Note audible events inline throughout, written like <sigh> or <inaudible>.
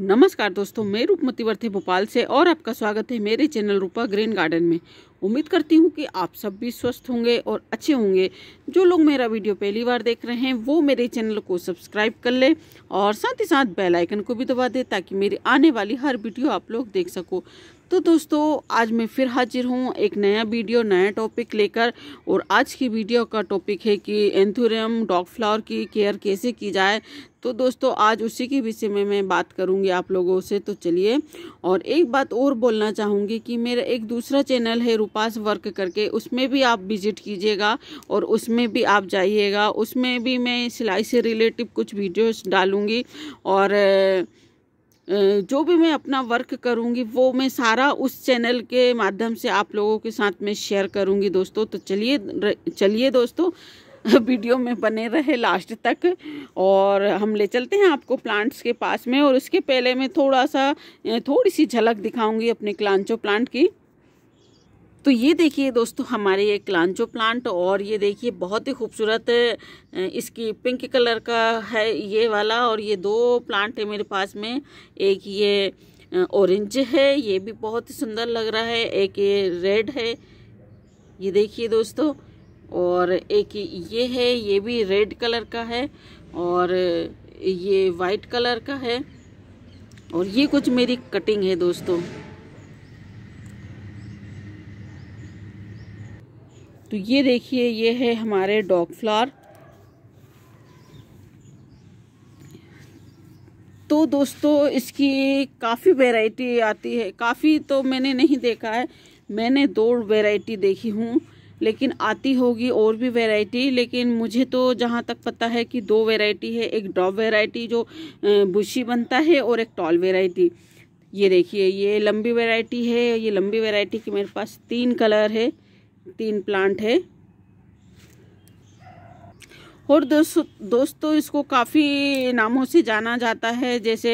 नमस्कार दोस्तों मैं रूपमती वर्थे भोपाल से और आपका स्वागत है मेरे चैनल रूपा ग्रीन गार्डन में उम्मीद करती हूँ कि आप सब भी स्वस्थ होंगे और अच्छे होंगे जो लोग मेरा वीडियो पहली बार देख रहे हैं वो मेरे चैनल को सब्सक्राइब कर ले और साथ ही साथ बेल आइकन को भी दबा दे ताकि मेरी आने वाली हर वीडियो आप लोग देख सको तो दोस्तों आज मैं फिर हाजिर हूँ एक नया वीडियो नया टॉपिक लेकर और आज की वीडियो का टॉपिक है कि एंथोरियम डॉग फ्लावर की केयर कैसे की जाए तो दोस्तों आज उसी के विषय में मैं बात करूँगी आप लोगों से तो चलिए और एक बात और बोलना चाहूँगी कि मेरा एक दूसरा चैनल है रूपास वर्क करके उसमें भी आप विजिट कीजिएगा और उसमें भी आप जाइएगा उसमें भी मैं सिलाई से रिलेटिव कुछ वीडियोस डालूँगी और जो भी मैं अपना वर्क करूँगी वो मैं सारा उस चैनल के माध्यम से आप लोगों के साथ में शेयर करूँगी दोस्तों तो चलिए चलिए दोस्तों वीडियो <laughs> में बने रहे लास्ट तक और हम ले चलते हैं आपको प्लांट्स के पास में और उसके पहले मैं थोड़ा सा थोड़ी सी झलक दिखाऊंगी अपने क्लांचो प्लांट की तो ये देखिए दोस्तों हमारे ये क्लांचो प्लांट और ये देखिए बहुत ही खूबसूरत इसकी पिंक कलर का है ये वाला और ये दो प्लांट है मेरे पास में एक ये ऑरेंज है ये भी बहुत ही सुंदर लग रहा है एक ये रेड है ये देखिए दोस्तों और एक ये है ये भी रेड कलर का है और ये वाइट कलर का है और ये कुछ मेरी कटिंग है दोस्तों तो ये देखिए ये है हमारे डॉग फ्लार तो दोस्तों इसकी काफ़ी वैरायटी आती है काफ़ी तो मैंने नहीं देखा है मैंने दो वैरायटी देखी हूँ लेकिन आती होगी और भी वैरायटी लेकिन मुझे तो जहाँ तक पता है कि दो वैरायटी है एक ड्रॉप वैरायटी जो बुशी बनता है और एक टॉल वैरायटी ये देखिए ये लंबी वैरायटी है ये लंबी वैरायटी की मेरे पास तीन कलर है तीन प्लांट है और दोस्तों दोस्तों इसको काफ़ी नामों से जाना जाता है जैसे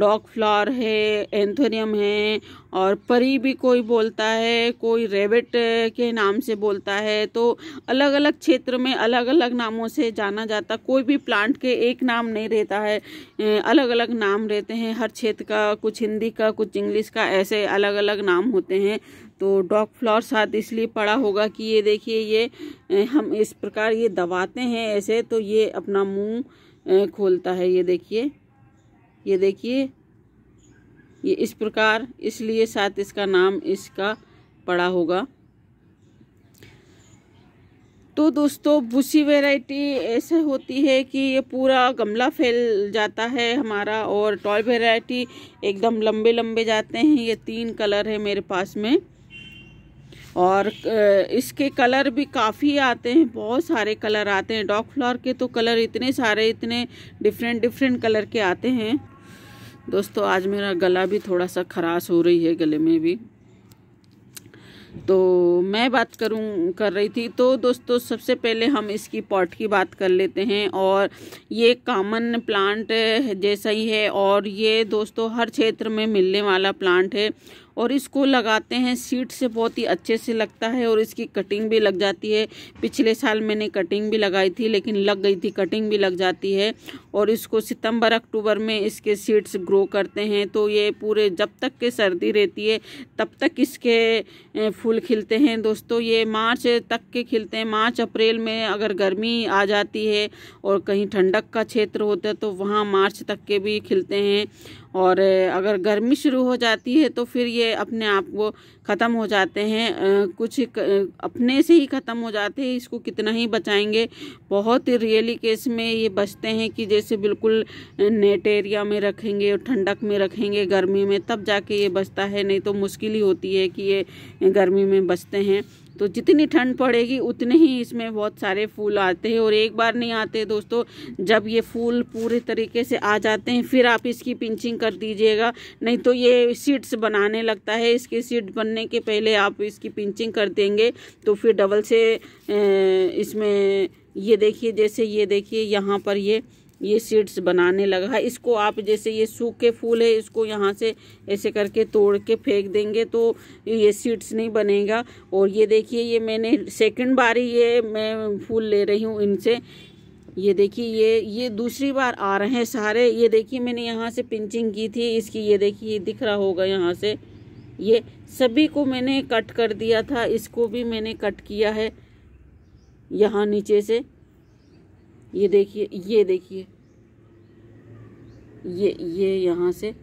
डॉग फ्लावर है एंथोरियम है और परी भी कोई बोलता है कोई रेबिट के नाम से बोलता है तो अलग अलग क्षेत्र में अलग अलग नामों से जाना जाता कोई भी प्लांट के एक नाम नहीं रहता है अलग अलग नाम रहते हैं हर क्षेत्र का कुछ हिंदी का कुछ इंग्लिश का ऐसे अलग अलग नाम होते हैं तो डॉग फ्लावर साथ इसलिए पड़ा होगा कि ये देखिए ये हम इस प्रकार ये दबाते हैं ऐसे तो ये अपना मुँह खोलता है ये देखिए ये देखिए ये इस प्रकार इसलिए शायद इसका नाम इसका पड़ा होगा तो दोस्तों भूसी वेराइटी ऐसे होती है कि ये पूरा गमला फैल जाता है हमारा और टॉय वेराइटी एकदम लंबे लंबे जाते हैं ये तीन कलर है मेरे पास में और इसके कलर भी काफ़ी आते हैं बहुत सारे कलर आते हैं डॉग फ्लावर के तो कलर इतने सारे इतने डिफरेंट डिफरेंट कलर के आते हैं दोस्तों आज मेरा गला भी थोड़ा सा खराश हो रही है गले में भी तो मैं बात करूं कर रही थी तो दोस्तों सबसे पहले हम इसकी पॉट की बात कर लेते हैं और ये कामन प्लांट जैसा ही है और ये दोस्तों हर क्षेत्र में मिलने वाला प्लांट है और इसको लगाते हैं सीट से बहुत ही अच्छे से लगता है और इसकी कटिंग भी लग जाती है पिछले साल मैंने कटिंग भी लगाई थी लेकिन लग गई थी कटिंग भी लग जाती है और इसको सितंबर अक्टूबर में इसके सीड्स ग्रो करते हैं तो ये पूरे जब तक के सर्दी रहती है तब तक इसके फूल खिलते हैं दोस्तों ये मार्च तक के खिलते हैं मार्च अप्रैल में अगर गर्मी आ जाती है और कहीं ठंडक का क्षेत्र होता है तो वहाँ मार्च तक के भी खिलते हैं और अगर गर्मी शुरू हो जाती है तो फिर ये अपने आप वो ख़त्म हो जाते हैं कुछ अपने से ही ख़त्म हो जाते हैं इसको कितना ही बचाएंगे बहुत ही रियली केस में ये बचते हैं कि जैसे बिल्कुल नेट एरिया में रखेंगे ठंडक में रखेंगे गर्मी में तब जाके ये बचता है नहीं तो मुश्किल ही होती है कि ये गर्मी में बचते हैं तो जितनी ठंड पड़ेगी उतने ही इसमें बहुत सारे फूल आते हैं और एक बार नहीं आते दोस्तों जब ये फूल पूरे तरीके से आ जाते हैं फिर आप इसकी पिंचिंग कर दीजिएगा नहीं तो ये सीड्स बनाने लगता है इसके सीड बनने के पहले आप इसकी पिंचिंग कर देंगे तो फिर डबल से इसमें ये देखिए जैसे ये देखिए यहाँ पर ये ये सीड्स बनाने लगा है इसको आप जैसे ये सूखे फूल है इसको यहाँ से ऐसे करके तोड़ के फेंक देंगे तो ये सीड्स नहीं बनेगा और ये देखिए ये मैंने सेकंड बार ही ये मैं फूल ले रही हूँ इनसे ये देखिए ये ये दूसरी बार आ रहे हैं सारे ये देखिए मैंने यहाँ से पिंचिंग की थी इसकी ये देखिए दिख रहा होगा यहाँ से ये सभी को मैंने कट कर दिया था इसको भी मैंने कट किया है यहाँ नीचे से ये देखिए ये देखिए ये ये यहाँ से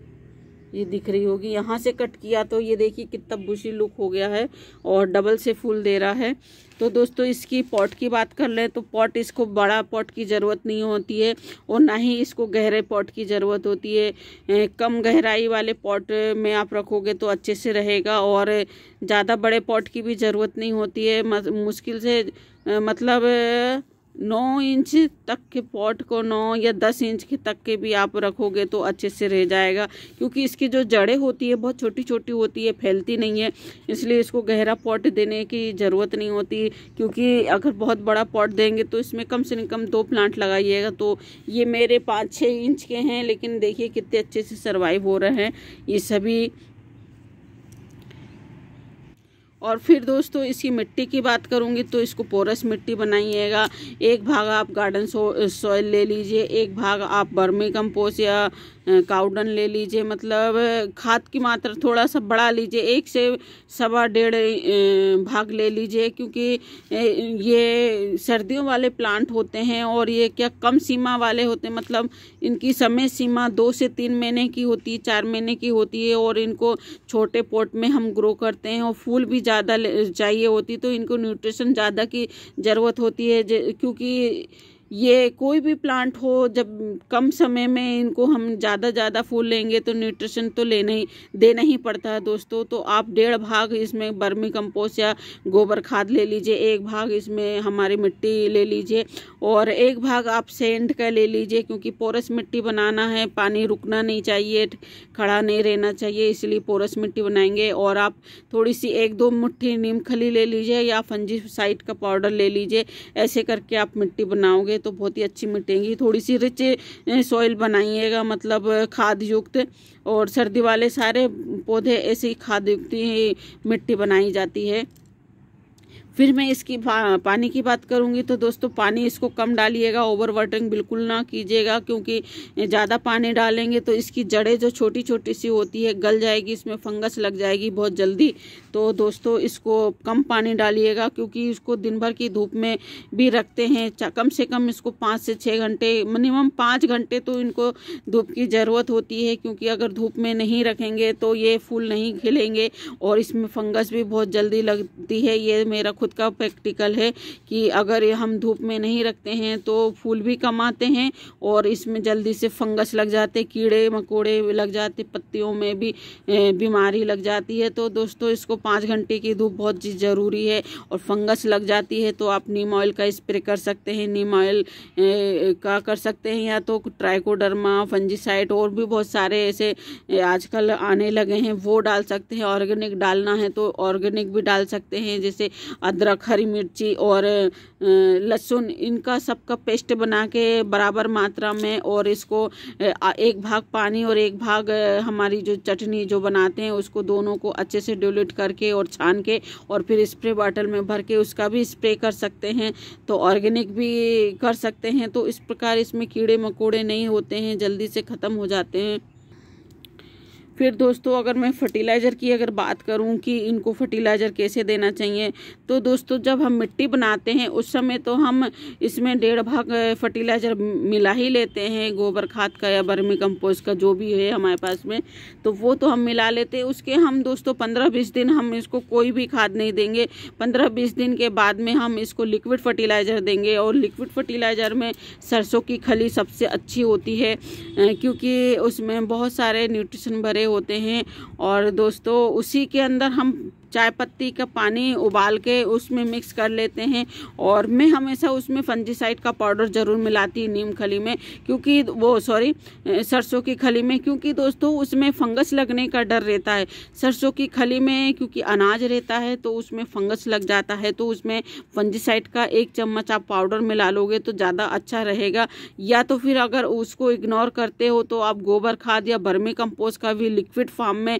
ये दिख रही होगी यहाँ से कट किया तो ये देखिए कितना बुशी लुक हो गया है और डबल से फूल दे रहा है तो दोस्तों इसकी पॉट की बात कर लें तो पॉट इसको बड़ा पॉट की ज़रूरत नहीं होती है और ना ही इसको गहरे पॉट की ज़रूरत होती है कम गहराई वाले पॉट में आप रखोगे तो अच्छे से रहेगा और ज़्यादा बड़े पॉट की भी ज़रूरत नहीं होती है मुश्किल से मतलब नौ इंच तक के पॉट को नौ या दस इंच के तक के भी आप रखोगे तो अच्छे से रह जाएगा क्योंकि इसकी जो जड़ें होती है बहुत छोटी छोटी होती है फैलती नहीं है इसलिए इसको गहरा पॉट देने की ज़रूरत नहीं होती क्योंकि अगर बहुत बड़ा पॉट देंगे तो इसमें कम से कम दो प्लांट लगाइएगा तो ये मेरे पाँच छः इंच के हैं लेकिन देखिए कितने अच्छे से सर्वाइव हो रहे हैं ये सभी और फिर दोस्तों इसकी मिट्टी की बात करूँगी तो इसको पोरस मिट्टी बनाइएगा एक भाग आप गार्डन सॉइल ले लीजिए एक भाग आप बर्मी कम्पोस्ट या काउडन ले लीजिए मतलब खाद की मात्रा थोड़ा सा बढ़ा लीजिए एक से सवा डेढ़ भाग ले लीजिए क्योंकि ये सर्दियों वाले प्लांट होते हैं और ये क्या कम सीमा वाले होते हैं मतलब इनकी समय सीमा दो से तीन महीने की होती है चार महीने की होती है और इनको छोटे पोट में हम ग्रो करते हैं और फूल भी ज़्यादा चाहिए होती तो इनको न्यूट्रिशन ज़्यादा की ज़रूरत होती है क्योंकि ये कोई भी प्लांट हो जब कम समय में इनको हम ज़्यादा ज़्यादा फूल लेंगे तो न्यूट्रिशन तो लेना ही देना ही पड़ता है दोस्तों तो आप डेढ़ भाग इसमें बर्मी कंपोस्ट या गोबर खाद ले लीजिए एक भाग इसमें हमारी मिट्टी ले लीजिए और एक भाग आप सेंड का ले लीजिए क्योंकि पोरस मिट्टी बनाना है पानी रुकना नहीं चाहिए खड़ा नहीं रहना चाहिए इसलिए पोरस मिट्टी बनाएंगे और आप थोड़ी सी एक दो मुठ्ठी नीम खली ले लीजिए या फंजी का पाउडर ले लीजिए ऐसे करके आप मिट्टी बनाओगे डालोगे तो बहुत ही अच्छी मिटेंगी थोड़ी सी रिच सॉइल बनाइएगा मतलब खाद युक्त और सर्दी वाले सारे पौधे ऐसी खाद युक्त मिट्टी बनाई जाती है फिर मैं इसकी पानी की बात करूँगी तो दोस्तों पानी इसको कम डालिएगा ओवर वाटरिंग बिल्कुल ना कीजिएगा क्योंकि ज़्यादा पानी डालेंगे तो इसकी जड़ें जो छोटी छोटी सी होती है गल जाएगी इसमें फंगस लग जाएगी बहुत जल्दी तो दोस्तों इसको कम पानी डालिएगा क्योंकि इसको दिन भर की धूप में भी रखते हैं कम से कम इसको पाँच से छः घंटे मिनिमम पाँच घंटे तो इनको धूप की ज़रूरत होती है क्योंकि अगर धूप में नहीं रखेंगे तो ये फूल नहीं खिलेंगे और इसमें फंगस भी बहुत जल्दी लगती है ये मेरा खुद खुद का प्रैक्टिकल है कि अगर हम धूप में नहीं रखते हैं तो फूल भी कम आते हैं और इसमें जल्दी से फंगस लग जाते कीड़े मकोड़े लग जाते पत्तियों में भी बीमारी लग जाती है तो दोस्तों इसको पाँच घंटे की धूप बहुत ज़रूरी है और फंगस लग जाती है तो आप नीम ऑयल का स्प्रे कर सकते हैं नीम ऑयल का कर सकते हैं या तो ट्राइकोडर्मा फंजीसाइड और भी बहुत सारे ऐसे आजकल आने लगे हैं वो डाल सकते हैं ऑर्गेनिक डालना है तो ऑर्गेनिक भी डाल सकते हैं जैसे अदरक हरी मिर्ची और लहसुन इनका सबका पेस्ट बना के बराबर मात्रा में और इसको एक भाग पानी और एक भाग हमारी जो चटनी जो बनाते हैं उसको दोनों को अच्छे से डोलेट करके और छान के और फिर स्प्रे बॉटल में भर के उसका भी स्प्रे कर सकते हैं तो ऑर्गेनिक भी कर सकते हैं तो इस प्रकार इसमें कीड़े मकोड़े नहीं होते हैं जल्दी से ख़त्म हो जाते हैं फिर दोस्तों अगर मैं फर्टिलाइज़र की अगर बात करूं कि इनको फर्टिलाइज़र कैसे देना चाहिए तो दोस्तों जब हम मिट्टी बनाते हैं उस समय तो हम इसमें डेढ़ भाग फर्टिलाइज़र मिला ही लेते हैं गोबर खाद का या बर्मी कंपोस्ट का जो भी है हमारे पास में तो वो तो हम मिला लेते हैं उसके हम दोस्तों पंद्रह बीस दिन हम इसको कोई भी खाद नहीं देंगे पंद्रह बीस दिन के बाद में हम इसको लिक्विड फर्टिलाइज़र देंगे और लिक्विड फर्टिलाइज़र में सरसों की खली सबसे अच्छी होती है क्योंकि उसमें बहुत सारे न्यूट्रिशन भरे होते हैं और दोस्तों उसी के अंदर हम चाय पत्ती का पानी उबाल के उसमें मिक्स कर लेते हैं और मैं हमेशा उसमें फंजीसाइड का पाउडर ज़रूर मिलाती नीम खली में क्योंकि वो सॉरी सरसों की खली में क्योंकि दोस्तों उसमें फंगस लगने का डर रहता है सरसों की खली में क्योंकि अनाज रहता है तो उसमें फंगस लग जाता है तो उसमें फंजीसाइड का एक चम्मच आप पाउडर मिला लोगे तो ज़्यादा अच्छा रहेगा या तो फिर अगर उसको इग्नोर करते हो तो आप गोबर खाद या बर्मी कंपोस्ट का भी लिक्विड फॉर्म में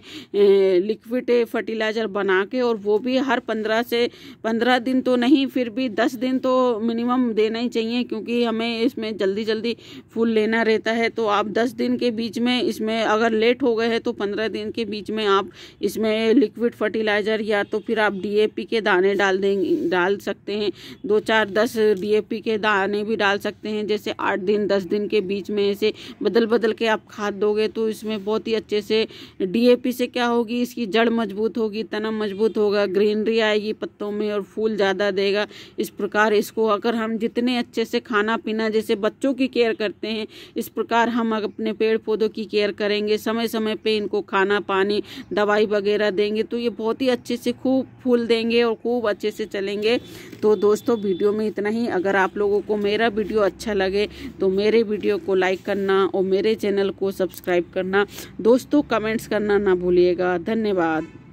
लिक्विड फर्टिलाइज़र बना के और वो भी हर पंद्रह से पंद्रह दिन तो नहीं फिर भी दस दिन तो मिनिमम देना ही चाहिए क्योंकि हमें इसमें जल्दी जल्दी फूल लेना रहता है तो आप दस दिन के बीच में इसमें अगर लेट हो गए हैं तो पंद्रह दिन के बीच में आप इसमें लिक्विड फर्टिलाइज़र या तो फिर आप डी के दाने डाल देंगे डाल सकते हैं दो चार दस डी के दाने भी डाल सकते हैं जैसे आठ दिन दस दिन के बीच में ऐसे बदल बदल के आप खाद दोगे तो इसमें बहुत ही अच्छे से डी से क्या होगी इसकी जड़ मजबूत होगी तना मजबूत होगा ग्रीनरी आएगी पत्तों में और फूल ज़्यादा देगा इस प्रकार इसको अगर हम जितने अच्छे से खाना पीना जैसे बच्चों की केयर करते हैं इस प्रकार हम अपने पेड़ पौधों की केयर करेंगे समय समय पर इनको खाना पानी दवाई वगैरह देंगे तो ये बहुत ही अच्छे से खूब फूल देंगे और खूब अच्छे से चलेंगे तो दोस्तों वीडियो में इतना ही अगर आप लोगों को मेरा वीडियो अच्छा लगे तो मेरे वीडियो को लाइक करना और मेरे चैनल को सब्सक्राइब करना दोस्तों कमेंट्स करना ना भूलिएगा धन्यवाद